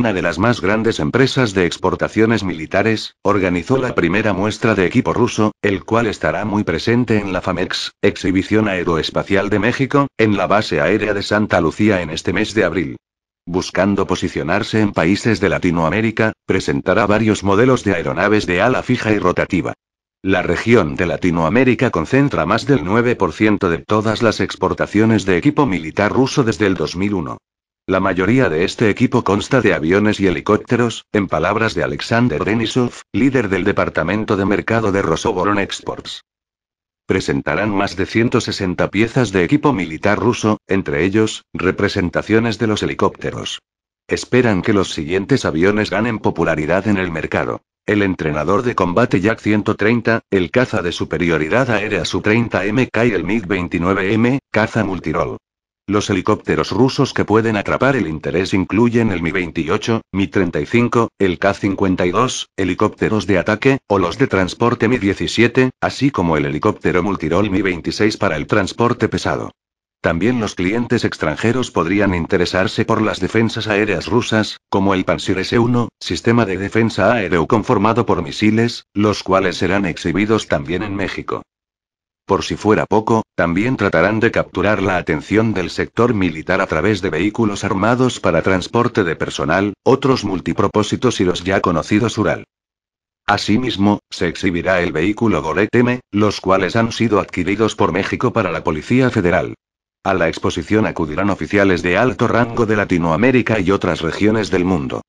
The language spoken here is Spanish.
una de las más grandes empresas de exportaciones militares, organizó la primera muestra de equipo ruso, el cual estará muy presente en la FAMEX, Exhibición Aeroespacial de México, en la base aérea de Santa Lucía en este mes de abril. Buscando posicionarse en países de Latinoamérica, presentará varios modelos de aeronaves de ala fija y rotativa. La región de Latinoamérica concentra más del 9% de todas las exportaciones de equipo militar ruso desde el 2001. La mayoría de este equipo consta de aviones y helicópteros, en palabras de Alexander Denisov, líder del departamento de mercado de Rosoboron Exports. Presentarán más de 160 piezas de equipo militar ruso, entre ellos, representaciones de los helicópteros. Esperan que los siguientes aviones ganen popularidad en el mercado. El entrenador de combate Yak 130, el caza de superioridad aérea Su-30MK y el MiG-29M, caza multirol. Los helicópteros rusos que pueden atrapar el interés incluyen el Mi-28, Mi-35, el K-52, helicópteros de ataque, o los de transporte Mi-17, así como el helicóptero multirol Mi-26 para el transporte pesado. También los clientes extranjeros podrían interesarse por las defensas aéreas rusas, como el Pansir S-1, sistema de defensa aéreo conformado por misiles, los cuales serán exhibidos también en México. Por si fuera poco, también tratarán de capturar la atención del sector militar a través de vehículos armados para transporte de personal, otros multipropósitos y los ya conocidos Ural. Asimismo, se exhibirá el vehículo M, los cuales han sido adquiridos por México para la Policía Federal. A la exposición acudirán oficiales de alto rango de Latinoamérica y otras regiones del mundo.